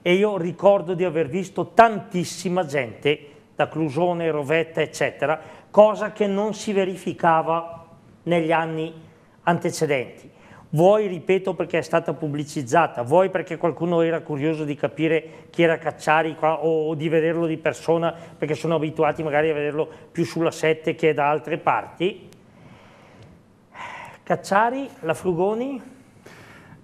[SPEAKER 1] e io ricordo di aver visto tantissima gente da Clusone, Rovetta, eccetera, cosa che non si verificava negli anni antecedenti vuoi ripeto perché è stata pubblicizzata, vuoi perché qualcuno era curioso di capire chi era Cacciari qua, o, o, di vederlo di persona perché sono abituati magari a vederlo più sulla 7 che da altre parti.
[SPEAKER 2] Cacciari, la Frugoni,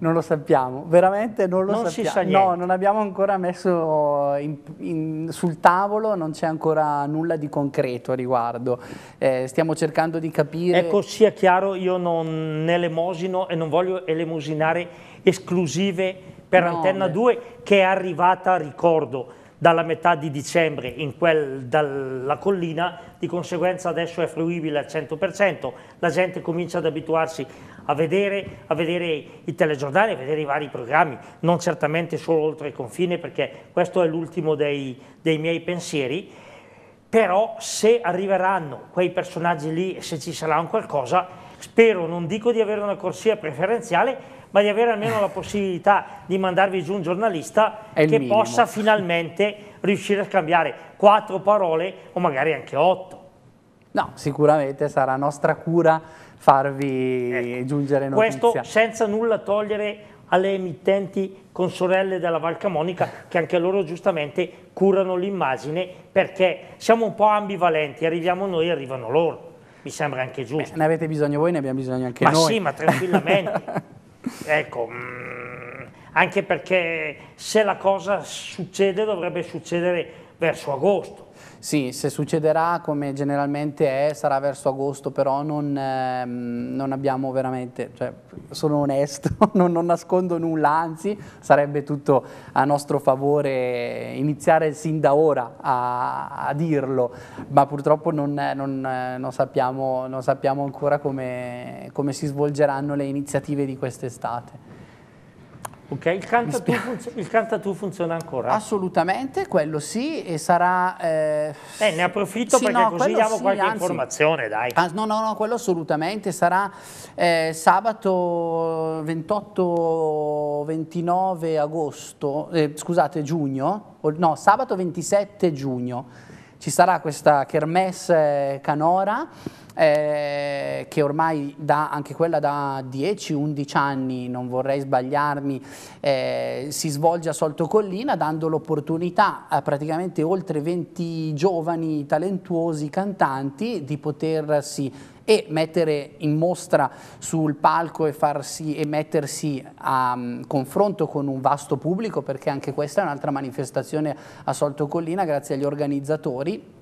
[SPEAKER 2] non lo sappiamo, veramente non lo non sappiamo. Si sa niente. no, non abbiamo ancora messo in, in, sul tavolo, non c'è ancora nulla di concreto a riguardo. Eh, stiamo cercando di capire. Ecco, sia chiaro, io non elemosino e non voglio elemosinare esclusive
[SPEAKER 1] per no, Antenna beh. 2 che è arrivata, ricordo, dalla metà di dicembre in quel, dalla collina, di conseguenza adesso è fruibile al 100%, la gente comincia ad abituarsi a vedere, a vedere i telegiornali, a vedere i vari programmi, non certamente solo oltre il confine perché questo è l'ultimo dei, dei miei pensieri, però se arriveranno quei personaggi lì e se ci sarà un qualcosa, spero, non dico di avere una corsia preferenziale, ma di avere almeno la possibilità di mandarvi giù un giornalista che possa finalmente riuscire a scambiare quattro
[SPEAKER 2] parole o magari anche otto. No, sicuramente sarà nostra cura farvi ecco. giungere notizia. Questo senza nulla togliere alle emittenti
[SPEAKER 1] consorelle della Val Camonica che anche loro giustamente curano l'immagine perché siamo un po' ambivalenti, arriviamo noi e arrivano loro, mi sembra anche giusto. Beh,
[SPEAKER 2] ne avete bisogno voi, ne abbiamo bisogno anche ma noi. Ma sì, ma tranquillamente.
[SPEAKER 1] ecco, mh, mm, anche perché se la cosa succede dovrebbe succedere verso agosto,
[SPEAKER 2] sì, se succederà come generalmente è, sarà verso agosto, però non, ehm, non abbiamo veramente, cioè, sono onesto, non, non, nascondo nulla, anzi sarebbe tutto a nostro favore iniziare sin da ora a, a dirlo, ma purtroppo non, eh, eh, non sappiamo, sappiamo, ancora come, come si svolgeranno le iniziative di quest'estate. Okay, il canta, il canta tu funziona ancora? Assolutamente, quello sì e sarà... Eh...
[SPEAKER 1] eh ne approfitto sì, perché no, così diamo sì, qualche anzi, informazione, dai. Ah,
[SPEAKER 2] no, no, no, quello assolutamente, sarà eh, sabato 28-29 agosto, eh, scusate, giugno, no, sabato 27 giugno ci sarà questa kermesse canora eh, che ormai da, anche quella da 10-11 anni, non vorrei sbagliarmi, eh, si svolge a Solto Collina dando l'opportunità a praticamente oltre 20 giovani talentuosi cantanti di potersi e mettere in mostra sul palco e, farsi, e mettersi a um, confronto con un vasto pubblico, perché anche questa è un'altra manifestazione a Solto Collina, grazie agli organizzatori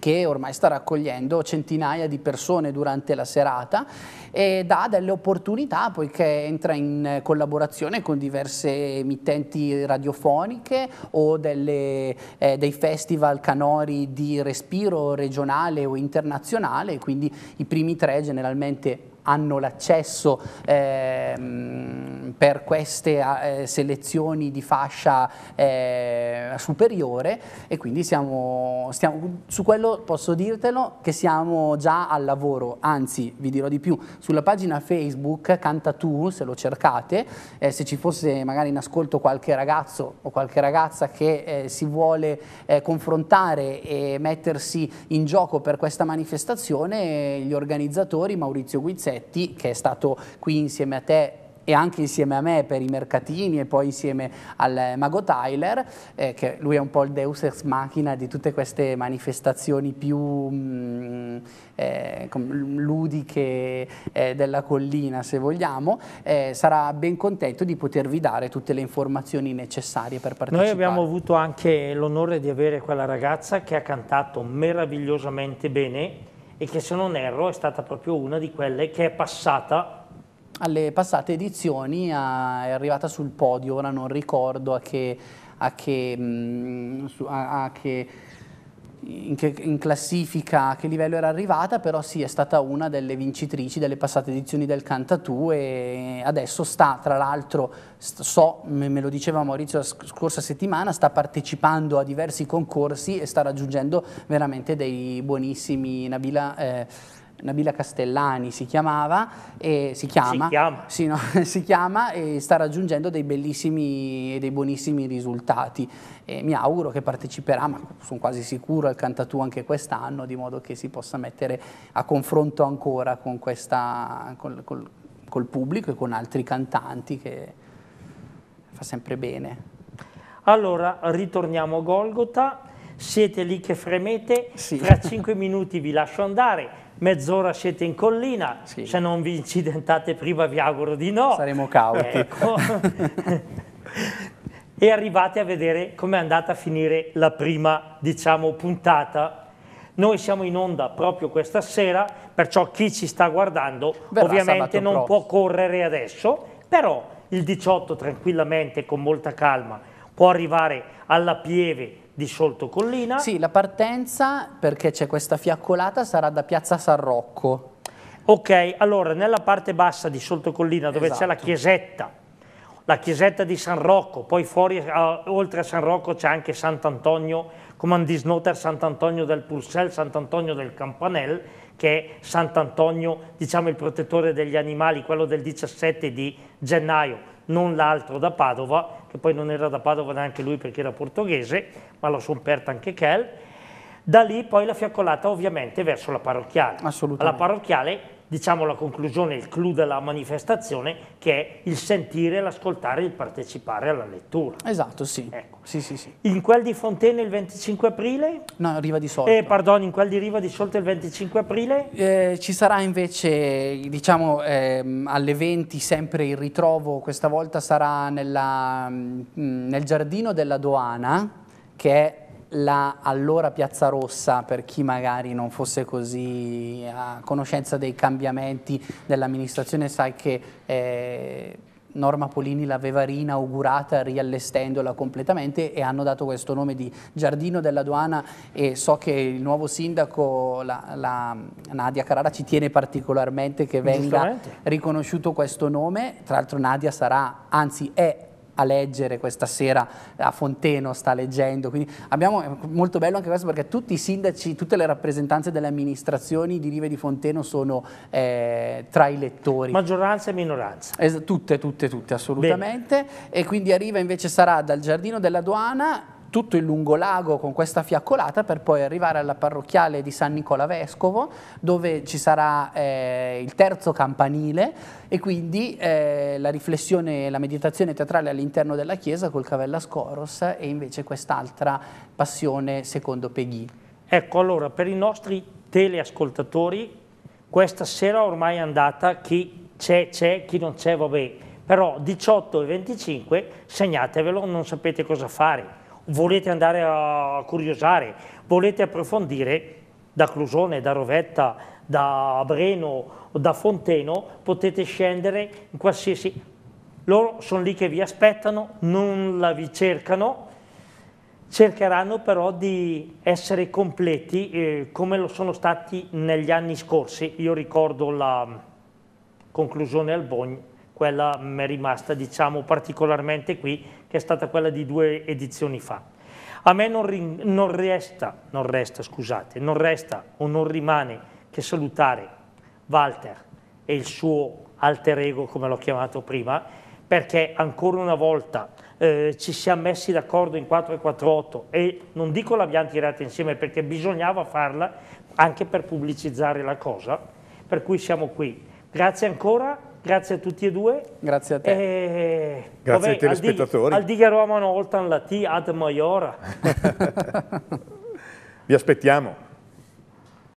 [SPEAKER 2] che ormai sta raccogliendo centinaia di persone durante la serata e dà delle opportunità poiché entra in collaborazione con diverse emittenti radiofoniche o delle, eh, dei festival canori di respiro regionale o internazionale, quindi i primi tre generalmente hanno l'accesso eh, per queste eh, selezioni di fascia eh, superiore e quindi siamo, stiamo, su quello posso dirtelo che siamo già al lavoro, anzi vi dirò di più, sulla pagina Facebook Canta Tu se lo cercate, eh, se ci fosse magari in ascolto qualche ragazzo o qualche ragazza che eh, si vuole eh, confrontare e mettersi in gioco per questa manifestazione, gli organizzatori Maurizio Guizzetti Giorgetti, che è stato qui insieme a te e anche insieme a me per i mercatini e poi insieme al mago Tyler, eh, che lui è un po' il deus ex machina di tutte queste manifestazioni più mh, mm, eh, ludiche eh, della collina, se vogliamo, eh, sarà ben contento di potervi dare tutte le informazioni necessarie per partecipare. Noi abbiamo
[SPEAKER 1] avuto anche l'onore di avere quella ragazza che ha cantato meravigliosamente bene e che se non erro è stata proprio una di quelle che è passata
[SPEAKER 2] alle passate edizioni a, eh, è arrivata sul podio, ora non ricordo a che, a che, mm, a, a che in, che, in classifica a che livello era arrivata, però sì, è stata una delle vincitrici delle passate edizioni del Cantatù e adesso sta, tra l'altro, so, me lo diceva Maurizio la scorsa settimana, sta partecipando a diversi concorsi e sta raggiungendo veramente dei buonissimi Nabila. Eh, Nabila Castellani si chiamava e si chiama, si chiama. Sì, no, si chiama e sta raggiungendo dei bellissimi e dei buonissimi risultati. E mi auguro che parteciperà, ma sono quasi sicuro, al Cantatù anche quest'anno, di modo che si possa mettere a confronto ancora con questa, col, col, col pubblico e con altri cantanti che fa sempre bene. Allora, ritorniamo
[SPEAKER 1] a Golgota, siete lì che fremete, sì. fra cinque minuti vi lascio andare mezz'ora siete in collina, sì. se non vi incidentate prima vi auguro di no. Saremo cauti. Ecco. e arrivate a vedere come è andata a finire la prima, diciamo, puntata. Noi siamo in onda proprio questa sera, perciò chi ci sta guardando Verrà ovviamente non prof. può correre adesso, però il 18 tranquillamente, con molta calma, può arrivare alla Pieve di Sciolto Collina. Sì, la partenza,
[SPEAKER 2] perché c'è questa fiaccolata, sarà da Piazza San Rocco.
[SPEAKER 1] Ok, allora nella parte bassa di Sciolto Collina dove esatto. c'è la esatto. chiesetta, la chiesetta di San Rocco, poi fuori, uh, oltre a San Rocco c'è anche Sant'Antonio, Comandisnoter Sant'Antonio del Purcell, Sant'Antonio del Campanel, che è Sant'Antonio, diciamo, il protettore degli animali, quello del 17 di gennaio non l'altro da Padova, che poi non era da Padova neanche lui perché era portoghese, ma l'ha sofferta anche Kell. Da lì poi la fiaccolata ovviamente verso la parrocchiale. Alla parrocchiale diciamo, la conclusione, il clou della manifestazione, che è il sentire, l'ascoltare, il partecipare alla lettura. Esatto, sì. Ecco. sì, sì, sì.
[SPEAKER 2] In quel di Fontene il 25 aprile? No, Riva di Solto. Eh,
[SPEAKER 1] pardon, in quel di Riva di Solto il 25 aprile?
[SPEAKER 2] Eh, ci sarà invece, diciamo, ehm, alle 20 sempre il ritrovo, questa volta sarà nella, mh, mm, nel giardino della Doana, che è la allora Piazza Rossa, per chi magari non fosse così a conoscenza dei cambiamenti dell'amministrazione, sai che eh, Norma Polini l'aveva rinaugurata riallestendola completamente e hanno dato questo nome di Giardino della Duana e so che il nuovo sindaco, la, la Nadia Carrara, ci tiene particolarmente che venga riconosciuto questo nome. Tra l'altro Nadia sarà, anzi è a leggere questa sera eh, a Fonteno sta leggendo, quindi abbiamo, eh, molto bello anche questo perché tutti i sindaci, tutte le rappresentanze delle amministrazioni di Rive di Fonteno sono eh, tra i lettori. Maggioranza e minoranza. Es tutte, tutte, tutte assolutamente Bene. e quindi arriva invece sarà dal Giardino della Duana tutto il lungolago con questa fiaccolata per poi arrivare alla parrocchiale di San Nicola Vescovo dove ci sarà eh, il terzo campanile e quindi eh, la riflessione e la meditazione teatrale all'interno della chiesa col Cavella Scoros e invece quest'altra passione secondo Peggy. Ecco allora per i nostri
[SPEAKER 1] teleascoltatori
[SPEAKER 2] questa sera ormai è andata
[SPEAKER 1] chi c'è c'è, chi non c'è vabbè però 18 e 25 segnatevelo, non sapete cosa fare volete andare a curiosare, volete approfondire, da Clusone, da Rovetta, da Breno, da Fonteno, potete scendere in qualsiasi... Loro sono lì che vi aspettano, non la vi cercano, cercheranno però di essere completi eh, come lo sono stati negli anni scorsi. Io ricordo la conclusione al Bogn, quella mi è rimasta diciamo particolarmente qui, che è stata quella di due edizioni fa. A me non, non, resta, non resta, scusate, non resta o non rimane che salutare Walter e il suo alter ego, come l'ho chiamato prima, perché ancora una volta eh, ci siamo messi d'accordo in 448 e non dico l'abbiamo tirata insieme perché bisognava farla anche per pubblicizzare la cosa, per cui siamo qui. Grazie ancora Grazie a tutti e due. Grazie a te. E... Eh, Grazie Vabbè, ai telespettatori. Al Roma non Oltan la T ad Maiora.
[SPEAKER 3] Vi aspettiamo.